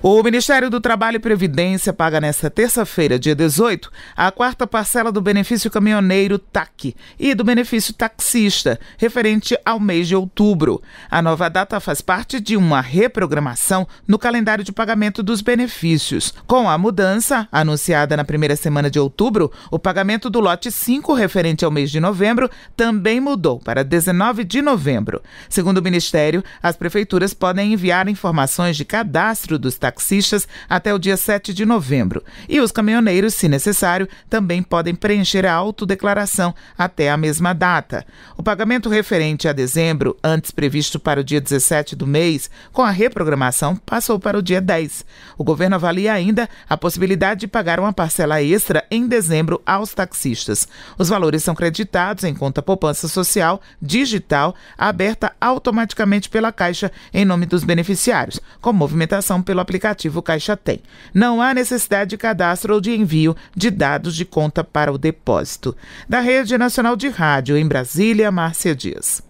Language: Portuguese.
O Ministério do Trabalho e Previdência paga nesta terça-feira, dia 18, a quarta parcela do benefício caminhoneiro TAC e do benefício taxista, referente ao mês de outubro. A nova data faz parte de uma reprogramação no calendário de pagamento dos benefícios. Com a mudança, anunciada na primeira semana de outubro, o pagamento do lote 5, referente ao mês de novembro, também mudou para 19 de novembro. Segundo o Ministério, as prefeituras podem enviar informações de cadastro dos taxistas taxistas até o dia 7 de novembro. E os caminhoneiros, se necessário, também podem preencher a autodeclaração até a mesma data. O pagamento referente a dezembro, antes previsto para o dia 17 do mês, com a reprogramação, passou para o dia 10. O governo avalia ainda a possibilidade de pagar uma parcela extra em dezembro aos taxistas. Os valores são creditados em conta poupança social digital aberta automaticamente pela Caixa em nome dos beneficiários, com movimentação pelo aplicativo aplicativo Caixa Tem. Não há necessidade de cadastro ou de envio de dados de conta para o depósito. Da Rede Nacional de Rádio, em Brasília, Márcia Dias.